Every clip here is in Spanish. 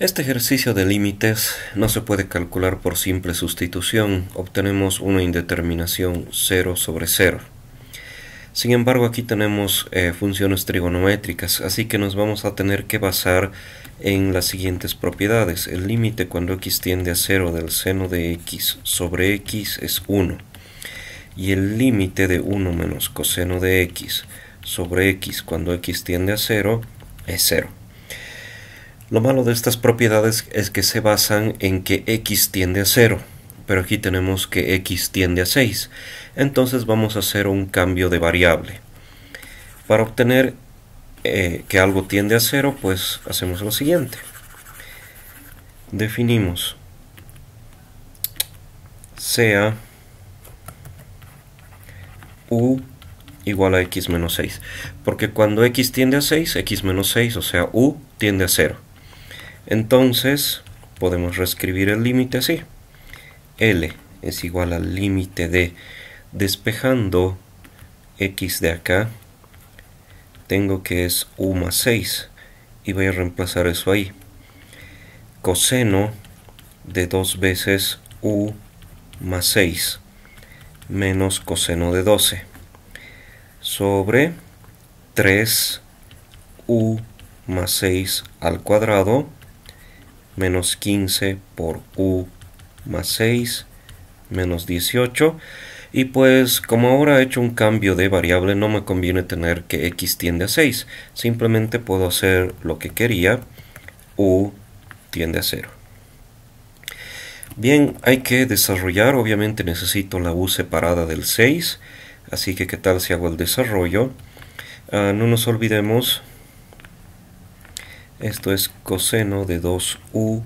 Este ejercicio de límites no se puede calcular por simple sustitución, obtenemos una indeterminación 0 sobre 0. Sin embargo, aquí tenemos eh, funciones trigonométricas, así que nos vamos a tener que basar en las siguientes propiedades. El límite cuando x tiende a 0 del seno de x sobre x es 1. Y el límite de 1 menos coseno de x sobre x cuando x tiende a 0 es 0. Lo malo de estas propiedades es que se basan en que x tiende a 0, pero aquí tenemos que x tiende a 6. Entonces vamos a hacer un cambio de variable. Para obtener eh, que algo tiende a 0, pues hacemos lo siguiente. Definimos sea u igual a x menos 6. Porque cuando x tiende a 6, x menos 6, o sea, u tiende a 0. Entonces podemos reescribir el límite así. L es igual al límite de despejando x de acá. Tengo que es u más 6 y voy a reemplazar eso ahí. Coseno de 2 veces u más 6 menos coseno de 12 sobre 3 u más 6 al cuadrado menos 15 por u más 6 menos 18 y pues como ahora he hecho un cambio de variable no me conviene tener que x tiende a 6 simplemente puedo hacer lo que quería u tiende a 0 bien hay que desarrollar obviamente necesito la u separada del 6 así que qué tal si hago el desarrollo ah, no nos olvidemos esto es coseno de 2u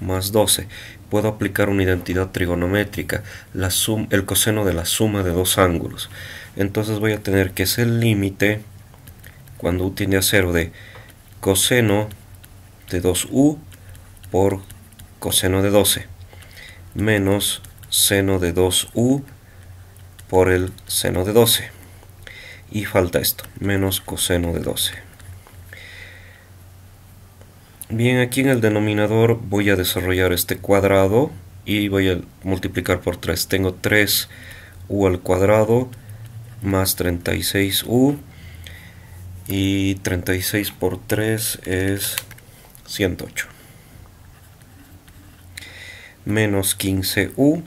más 12. Puedo aplicar una identidad trigonométrica, la el coseno de la suma de dos ángulos. Entonces voy a tener que es el límite, cuando u tiende a 0, de coseno de 2u por coseno de 12 menos seno de 2u por el seno de 12 y falta esto menos coseno de 12 Bien, aquí en el denominador voy a desarrollar este cuadrado y voy a multiplicar por 3. Tengo 3u al cuadrado más 36u y 36 por 3 es 108 menos 15u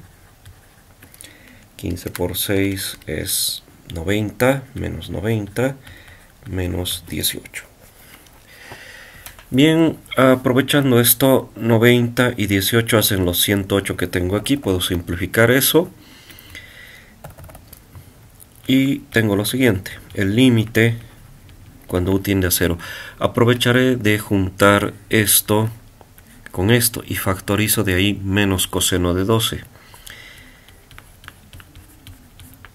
15 por 6 es 90 menos 90 menos 18 Bien, aprovechando esto, 90 y 18 hacen los 108 que tengo aquí. Puedo simplificar eso. Y tengo lo siguiente, el límite cuando u tiende a 0. Aprovecharé de juntar esto con esto y factorizo de ahí menos coseno de 12.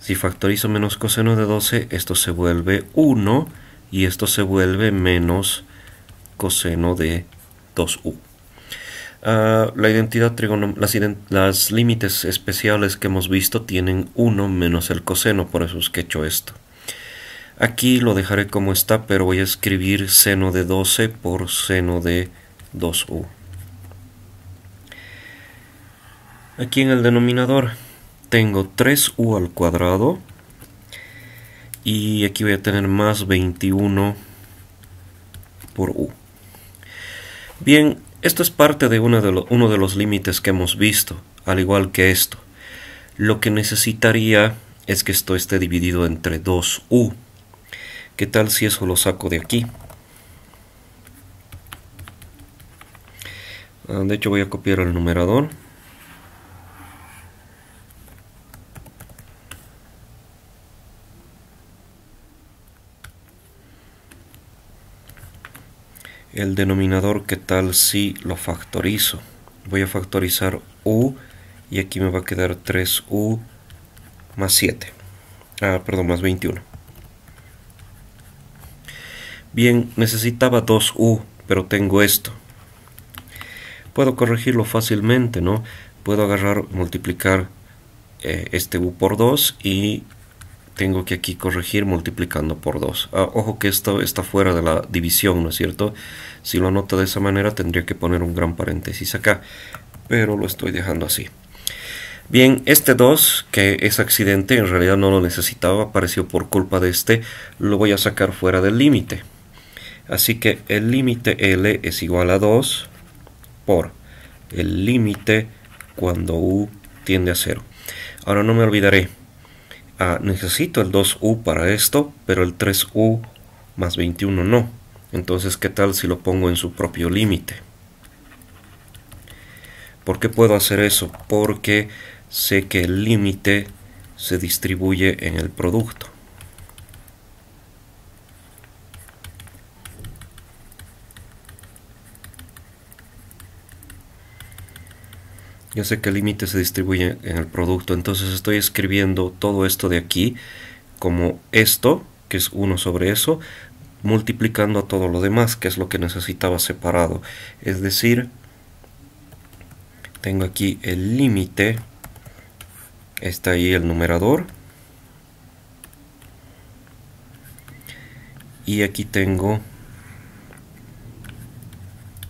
Si factorizo menos coseno de 12, esto se vuelve 1 y esto se vuelve menos coseno de 2u. Ah, la identidad las, las límites especiales que hemos visto tienen 1 menos el coseno, por eso es que he hecho esto. Aquí lo dejaré como está, pero voy a escribir seno de 12 por seno de 2u. Aquí en el denominador tengo 3u al cuadrado y aquí voy a tener más 21 por u. Bien, esto es parte de, uno de los límites que hemos visto, al igual que esto. Lo que necesitaría es que esto esté dividido entre 2u. ¿Qué tal si eso lo saco de aquí? Ah, de hecho voy a copiar el numerador. el denominador, ¿qué tal si lo factorizo? Voy a factorizar u y aquí me va a quedar 3u más 7. Ah, perdón, más 21. Bien, necesitaba 2u, pero tengo esto. Puedo corregirlo fácilmente, ¿no? Puedo agarrar, multiplicar eh, este u por 2 y tengo que aquí corregir multiplicando por 2. Ah, ojo que esto está fuera de la división, ¿no es cierto? Si lo anoto de esa manera tendría que poner un gran paréntesis acá, pero lo estoy dejando así. Bien, este 2, que es accidente, en realidad no lo necesitaba, apareció por culpa de este, lo voy a sacar fuera del límite. Así que el límite L es igual a 2 por el límite cuando U tiende a 0. Ahora no me olvidaré, ah, necesito el 2u para esto, pero el 3u más 21 no. Entonces, ¿qué tal si lo pongo en su propio límite? ¿Por qué puedo hacer eso? Porque sé que el límite se distribuye en el producto. Yo sé que el límite se distribuye en el producto, entonces estoy escribiendo todo esto de aquí como esto, que es 1 sobre eso, multiplicando a todo lo demás, que es lo que necesitaba separado. Es decir, tengo aquí el límite, está ahí el numerador, y aquí tengo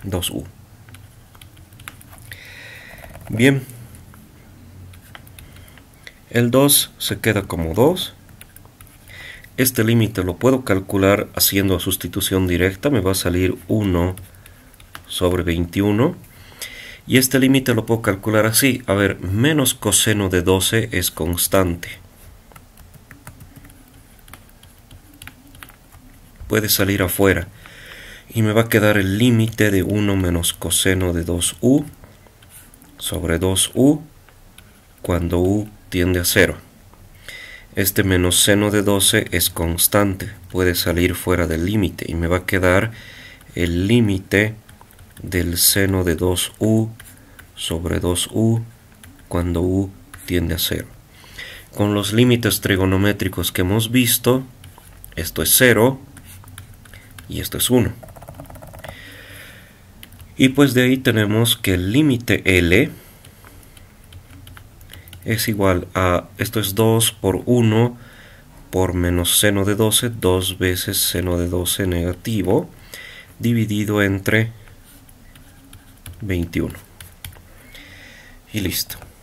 2u. Bien. El 2 se queda como 2. Este límite lo puedo calcular haciendo sustitución directa. Me va a salir 1 sobre 21. Y este límite lo puedo calcular así. A ver, menos coseno de 12 es constante. Puede salir afuera. Y me va a quedar el límite de 1 menos coseno de 2u sobre 2u cuando u tiende a 0. Este menos seno de 12 es constante, puede salir fuera del límite y me va a quedar el límite del seno de 2u sobre 2u cuando u tiende a 0. Con los límites trigonométricos que hemos visto, esto es 0 y esto es 1. Y pues de ahí tenemos que el límite L es igual a, esto es 2 por 1 por menos seno de 12, 2 veces seno de 12 negativo, dividido entre 21. Y listo.